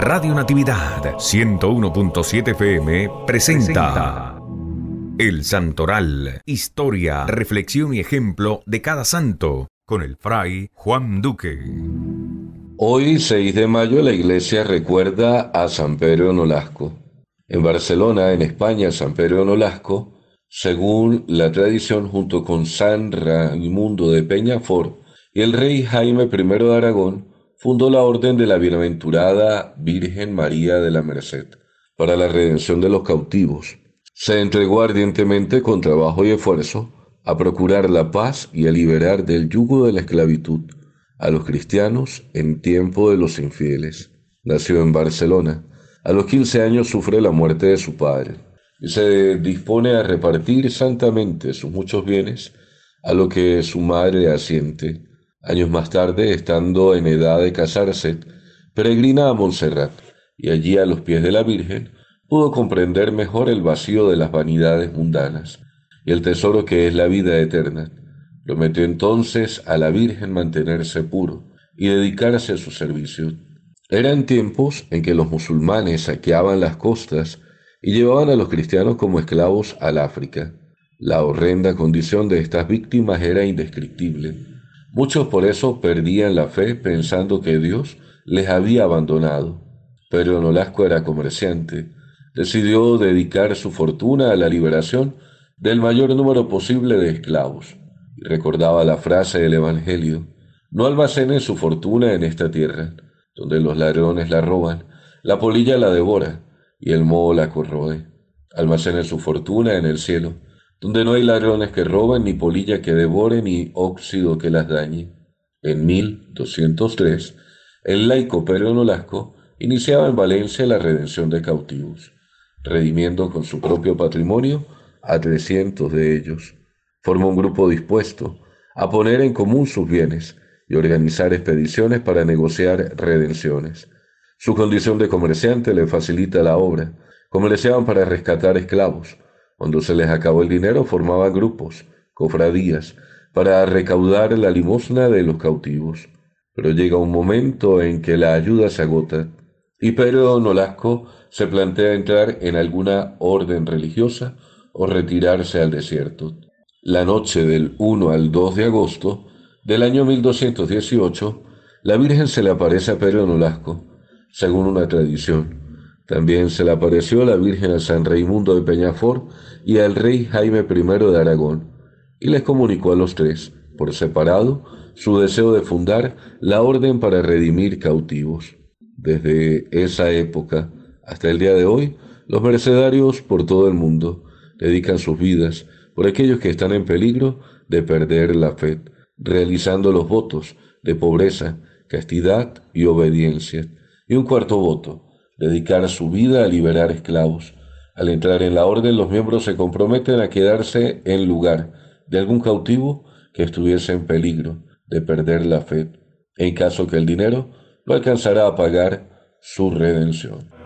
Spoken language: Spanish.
Radio Natividad 101.7 FM presenta El Santoral, historia, reflexión y ejemplo de cada santo, con el fray Juan Duque. Hoy, 6 de mayo, la iglesia recuerda a San Pedro Nolasco. En Barcelona, en España, San Pedro Nolasco, según la tradición, junto con San Raimundo de Peñafort y el rey Jaime I de Aragón, fundó la Orden de la Bienaventurada Virgen María de la Merced para la redención de los cautivos. Se entregó ardientemente con trabajo y esfuerzo a procurar la paz y a liberar del yugo de la esclavitud a los cristianos en tiempo de los infieles. Nació en Barcelona. A los 15 años sufre la muerte de su padre y se dispone a repartir santamente sus muchos bienes a lo que su madre asiente Años más tarde, estando en edad de casarse, peregrina a Montserrat y allí a los pies de la Virgen, pudo comprender mejor el vacío de las vanidades mundanas y el tesoro que es la vida eterna. Prometió entonces a la Virgen mantenerse puro y dedicarse a su servicio. Eran tiempos en que los musulmanes saqueaban las costas y llevaban a los cristianos como esclavos al África. La horrenda condición de estas víctimas era indescriptible Muchos por eso perdían la fe pensando que Dios les había abandonado. Pero Nolasco era comerciante. Decidió dedicar su fortuna a la liberación del mayor número posible de esclavos. Y recordaba la frase del Evangelio, no almacenen su fortuna en esta tierra, donde los ladrones la roban, la polilla la devora y el moho la corroe. Almacenen su fortuna en el cielo, donde no hay ladrones que roben, ni polilla que devore, ni óxido que las dañe. En 1203, el laico Pedro Nolasco iniciaba en Valencia la redención de cautivos, redimiendo con su propio patrimonio a 300 de ellos. Formó un grupo dispuesto a poner en común sus bienes y organizar expediciones para negociar redenciones. Su condición de comerciante le facilita la obra. como Comerciaban para rescatar esclavos, cuando se les acabó el dinero, formaban grupos, cofradías, para recaudar la limosna de los cautivos. Pero llega un momento en que la ayuda se agota y Pedro Nolasco se plantea entrar en alguna orden religiosa o retirarse al desierto. La noche del 1 al 2 de agosto del año 1218, la Virgen se le aparece a Pedro Nolasco, según una tradición, también se le apareció la Virgen a San Raimundo de Peñafort y al rey Jaime I de Aragón, y les comunicó a los tres, por separado, su deseo de fundar la orden para redimir cautivos. Desde esa época hasta el día de hoy, los mercedarios por todo el mundo dedican sus vidas por aquellos que están en peligro de perder la fe, realizando los votos de pobreza, castidad y obediencia, y un cuarto voto, dedicar su vida a liberar esclavos. Al entrar en la orden, los miembros se comprometen a quedarse en lugar de algún cautivo que estuviese en peligro de perder la fe, en caso que el dinero no alcanzara a pagar su redención.